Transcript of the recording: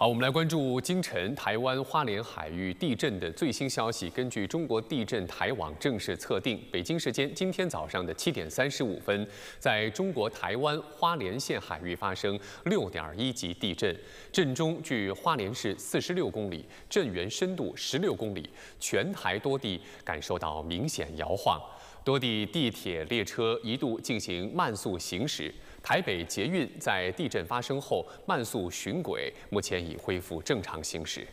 好，我们来关注今晨台湾花莲海域地震的最新消息。根据中国地震台网正式测定，北京时间今天早上的七点三十五分，在中国台湾花莲县海域发生六点一级地震，震中距花莲市四十六公里，震源深度十六公里，全台多地感受到明显摇晃。多地地铁列车一度进行慢速行驶，台北捷运在地震发生后慢速巡轨，目前已恢复正常行驶。